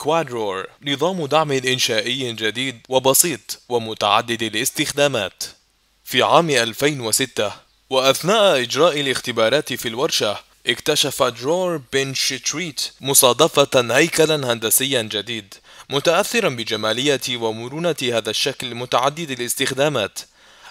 كوادرور نظام دعم إنشائي جديد وبسيط ومتعدد الاستخدامات في عام 2006 وأثناء إجراء الاختبارات في الورشة اكتشف درور بنش تريت مصادفة هيكلا هندسيا جديد متأثرا بجمالية ومرونة هذا الشكل متعدد الاستخدامات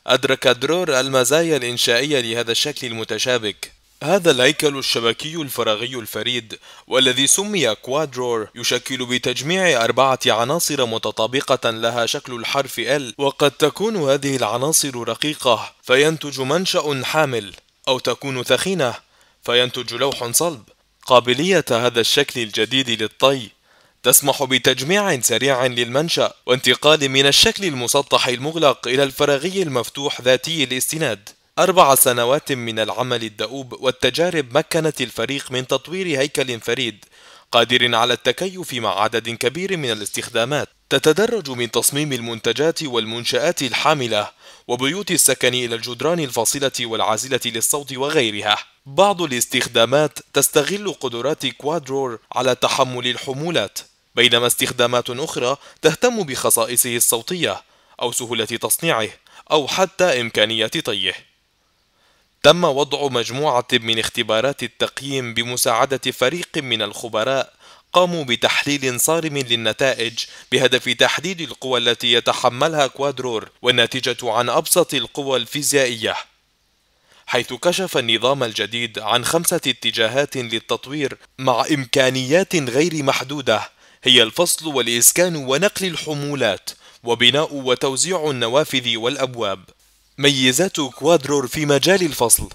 أدرك درور المزايا الإنشائية لهذا الشكل المتشابك هذا الهيكل الشبكي الفراغي الفريد والذي سمي كوادرور يشكل بتجميع أربعة عناصر متطابقة لها شكل الحرف L وقد تكون هذه العناصر رقيقة فينتج منشأ حامل أو تكون ثخينة فينتج لوح صلب قابلية هذا الشكل الجديد للطي تسمح بتجميع سريع للمنشأ وانتقال من الشكل المسطح المغلق إلى الفراغي المفتوح ذاتي الاستناد أربع سنوات من العمل الدؤوب والتجارب مكنت الفريق من تطوير هيكل فريد قادر على التكيف مع عدد كبير من الاستخدامات تتدرج من تصميم المنتجات والمنشآت الحاملة وبيوت السكن إلى الجدران الفاصلة والعازلة للصوت وغيرها بعض الاستخدامات تستغل قدرات كوادرور على تحمل الحمولات بينما استخدامات أخرى تهتم بخصائصه الصوتية أو سهولة تصنيعه أو حتى إمكانية طيه تم وضع مجموعة من اختبارات التقييم بمساعدة فريق من الخبراء قاموا بتحليل صارم للنتائج بهدف تحديد القوى التي يتحملها كوادرور والناتجة عن أبسط القوى الفيزيائية حيث كشف النظام الجديد عن خمسة اتجاهات للتطوير مع إمكانيات غير محدودة هي الفصل والإسكان ونقل الحمولات وبناء وتوزيع النوافذ والأبواب ميزات كوادرور في مجال الفصل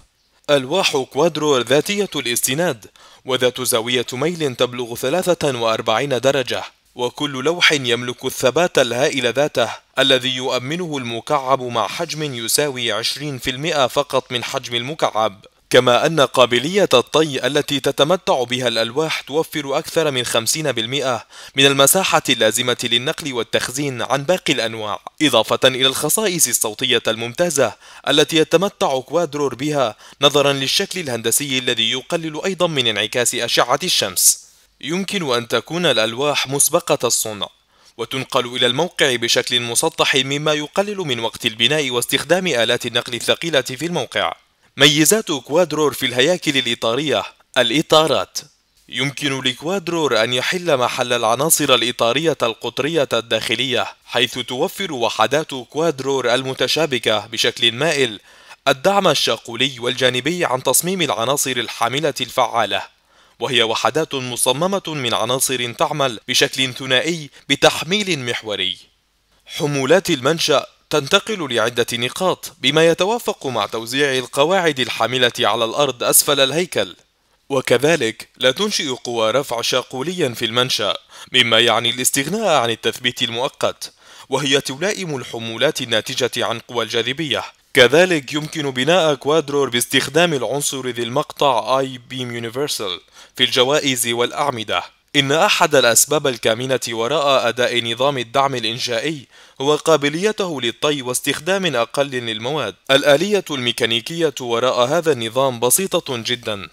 ألواح كوادرور ذاتية الاستناد وذات زاوية ميل تبلغ 43 درجة وكل لوح يملك الثبات الهائل ذاته الذي يؤمنه المكعب مع حجم يساوي 20% فقط من حجم المكعب كما أن قابلية الطي التي تتمتع بها الألواح توفر أكثر من 50% من المساحة اللازمة للنقل والتخزين عن باقي الأنواع، إضافة إلى الخصائص الصوتية الممتازة التي يتمتع كوادرور بها نظرا للشكل الهندسي الذي يقلل أيضا من انعكاس أشعة الشمس. يمكن أن تكون الألواح مسبقة الصنع، وتنقل إلى الموقع بشكل مسطح مما يقلل من وقت البناء واستخدام آلات النقل الثقيلة في الموقع. ميزات كوادرور في الهياكل الإطارية الإطارات يمكن لكوادرور أن يحل محل العناصر الإطارية القطرية الداخلية حيث توفر وحدات كوادرور المتشابكة بشكل مائل الدعم الشاقولي والجانبي عن تصميم العناصر الحاملة الفعالة وهي وحدات مصممة من عناصر تعمل بشكل ثنائي بتحميل محوري حمولات المنشأ تنتقل لعدة نقاط بما يتوافق مع توزيع القواعد الحاملة على الأرض أسفل الهيكل وكذلك لا تنشئ قوى رفع شاقوليا في المنشأ مما يعني الاستغناء عن التثبيت المؤقت وهي تلائم الحمولات الناتجة عن قوى الجاذبية كذلك يمكن بناء كوادرور باستخدام العنصر ذي المقطع I Beam Universal في الجوائز والأعمدة إن أحد الأسباب الكامنة وراء أداء نظام الدعم الإنشائي هو قابليته للطي واستخدام أقل للمواد. الآلية الميكانيكية وراء هذا النظام بسيطة جدا،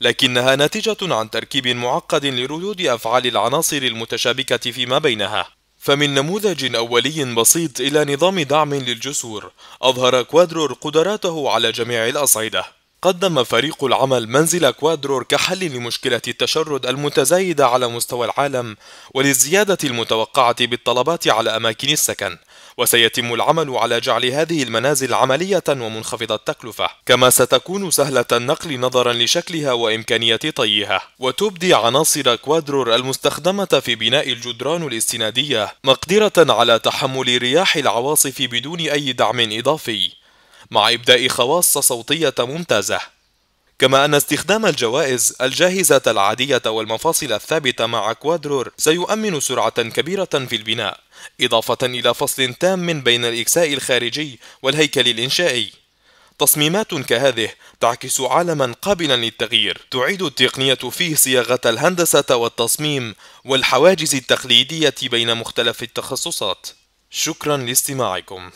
لكنها ناتجة عن تركيب معقد لردود أفعال العناصر المتشابكة فيما بينها. فمن نموذج أولي بسيط إلى نظام دعم للجسور، أظهر كوادرور قدراته على جميع الأصعدة. قدم فريق العمل منزل كوادرور كحل لمشكلة التشرد المتزايدة على مستوى العالم وللزيادة المتوقعة بالطلبات على أماكن السكن وسيتم العمل على جعل هذه المنازل عملية ومنخفضة التكلفة كما ستكون سهلة النقل نظرا لشكلها وإمكانية طيها وتبدي عناصر كوادرور المستخدمة في بناء الجدران الاستنادية مقدرة على تحمل رياح العواصف بدون أي دعم إضافي مع إبداء خواص صوتية ممتازة كما أن استخدام الجوائز الجاهزة العادية والمفاصل الثابتة مع كوادرور سيؤمن سرعة كبيرة في البناء إضافة إلى فصل تام بين الإكساء الخارجي والهيكل الإنشائي تصميمات كهذه تعكس عالما قابلا للتغيير تعيد التقنية فيه صياغة الهندسة والتصميم والحواجز التقليدية بين مختلف التخصصات شكرا لاستماعكم